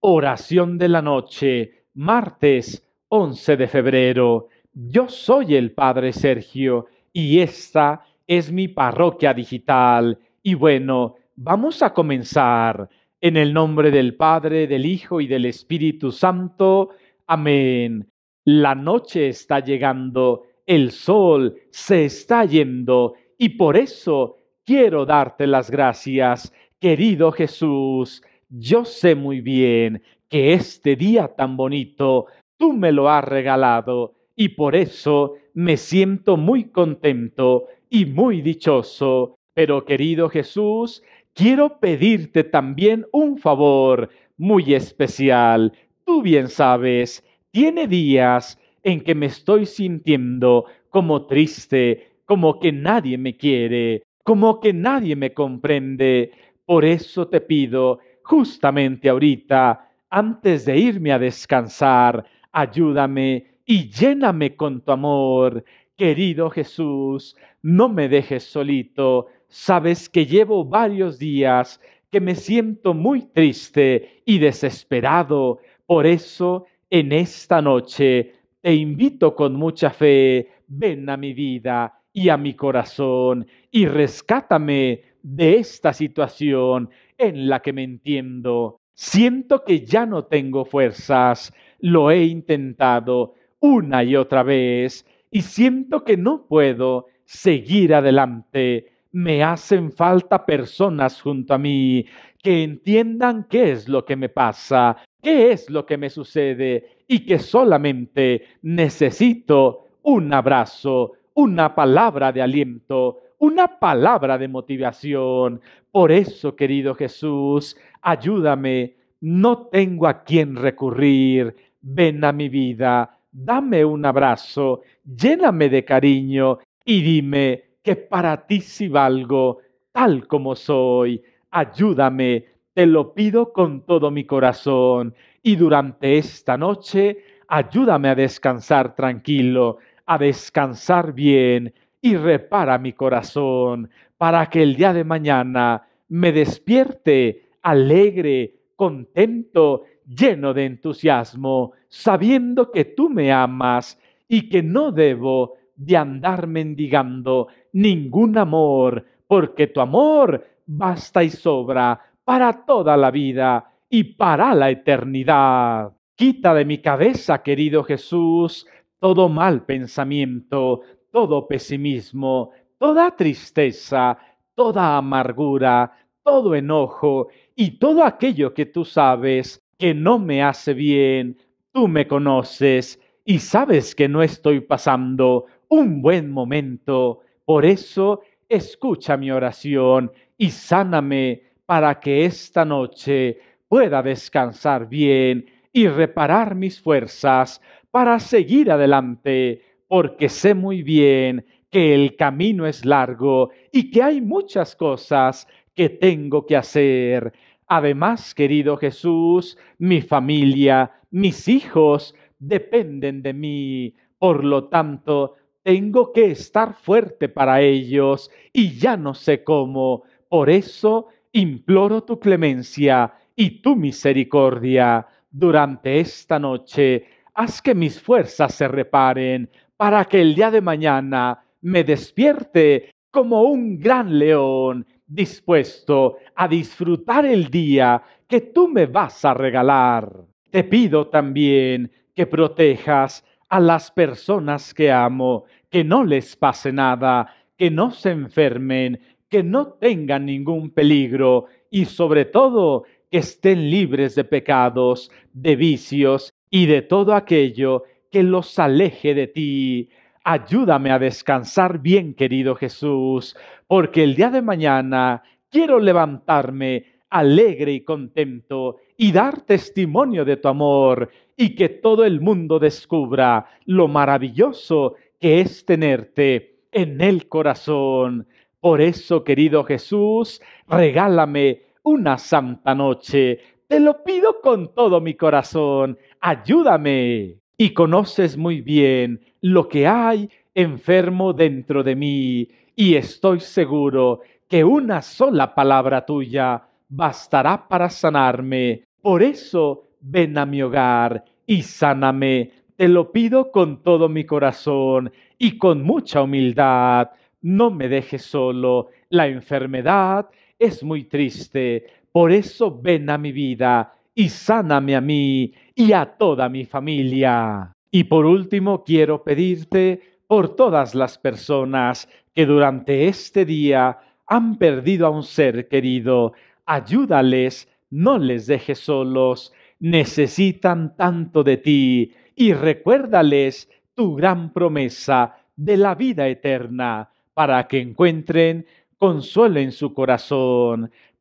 Oración de la noche, martes 11 de febrero. Yo soy el Padre Sergio y esta es mi parroquia digital. Y bueno, vamos a comenzar. En el nombre del Padre, del Hijo y del Espíritu Santo. Amén. La noche está llegando, el sol se está yendo y por eso quiero darte las gracias, querido Jesús yo sé muy bien que este día tan bonito tú me lo has regalado y por eso me siento muy contento y muy dichoso. Pero querido Jesús, quiero pedirte también un favor muy especial. Tú bien sabes, tiene días en que me estoy sintiendo como triste, como que nadie me quiere, como que nadie me comprende. Por eso te pido justamente ahorita, antes de irme a descansar, ayúdame y lléname con tu amor. Querido Jesús, no me dejes solito. Sabes que llevo varios días que me siento muy triste y desesperado. Por eso, en esta noche, te invito con mucha fe, ven a mi vida y a mi corazón y rescátame de esta situación en la que me entiendo. Siento que ya no tengo fuerzas, lo he intentado una y otra vez y siento que no puedo seguir adelante. Me hacen falta personas junto a mí que entiendan qué es lo que me pasa, qué es lo que me sucede y que solamente necesito un abrazo, una palabra de aliento, una palabra de motivación. Por eso, querido Jesús, ayúdame. No tengo a quién recurrir. Ven a mi vida, dame un abrazo, lléname de cariño y dime que para ti sí valgo, tal como soy. Ayúdame, te lo pido con todo mi corazón. Y durante esta noche, ayúdame a descansar tranquilo, a descansar bien y repara mi corazón para que el día de mañana me despierte alegre, contento, lleno de entusiasmo, sabiendo que tú me amas y que no debo de andar mendigando ningún amor, porque tu amor basta y sobra para toda la vida y para la eternidad. Quita de mi cabeza, querido Jesús, todo mal pensamiento, todo pesimismo, toda tristeza, toda amargura, todo enojo y todo aquello que tú sabes que no me hace bien, tú me conoces y sabes que no estoy pasando un buen momento. Por eso, escucha mi oración y sáname para que esta noche pueda descansar bien y reparar mis fuerzas para seguir adelante porque sé muy bien que el camino es largo y que hay muchas cosas que tengo que hacer. Además, querido Jesús, mi familia, mis hijos dependen de mí. Por lo tanto, tengo que estar fuerte para ellos y ya no sé cómo. Por eso imploro tu clemencia y tu misericordia durante esta noche. Haz que mis fuerzas se reparen para que el día de mañana me despierte como un gran león dispuesto a disfrutar el día que tú me vas a regalar. Te pido también que protejas a las personas que amo, que no les pase nada, que no se enfermen, que no tengan ningún peligro y sobre todo que estén libres de pecados, de vicios y de todo aquello que los aleje de ti. Ayúdame a descansar bien, querido Jesús, porque el día de mañana quiero levantarme alegre y contento y dar testimonio de tu amor y que todo el mundo descubra lo maravilloso que es tenerte en el corazón. Por eso, querido Jesús, regálame una santa noche. Te lo pido con todo mi corazón. Ayúdame y conoces muy bien lo que hay enfermo dentro de mí, y estoy seguro que una sola palabra tuya bastará para sanarme. Por eso, ven a mi hogar y sáname. Te lo pido con todo mi corazón y con mucha humildad. No me dejes solo. La enfermedad es muy triste. Por eso, ven a mi vida y sáname a mí y a toda mi familia. Y por último, quiero pedirte por todas las personas que durante este día han perdido a un ser querido, ayúdales, no les dejes solos, necesitan tanto de ti y recuérdales tu gran promesa de la vida eterna para que encuentren consuelo en su corazón,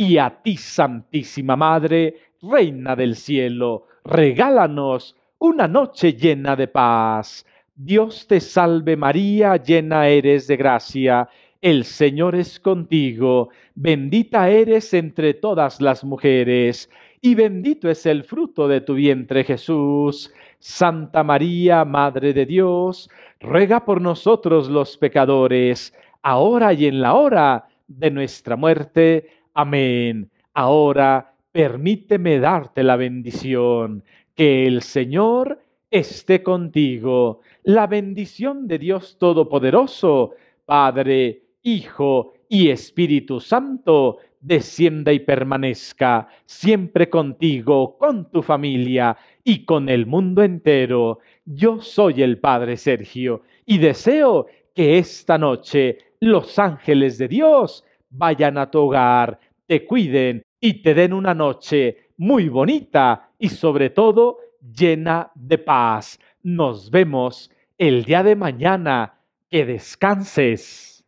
y a ti, Santísima Madre, Reina del Cielo, regálanos una noche llena de paz. Dios te salve María, llena eres de gracia, el Señor es contigo, bendita eres entre todas las mujeres, y bendito es el fruto de tu vientre Jesús. Santa María, Madre de Dios, ruega por nosotros los pecadores, ahora y en la hora de nuestra muerte. Amén. Ahora permíteme darte la bendición. Que el Señor esté contigo. La bendición de Dios Todopoderoso, Padre, Hijo y Espíritu Santo, descienda y permanezca siempre contigo, con tu familia y con el mundo entero. Yo soy el Padre Sergio y deseo que esta noche los ángeles de Dios vayan a tu hogar, te cuiden y te den una noche muy bonita y sobre todo llena de paz. Nos vemos el día de mañana. Que descanses.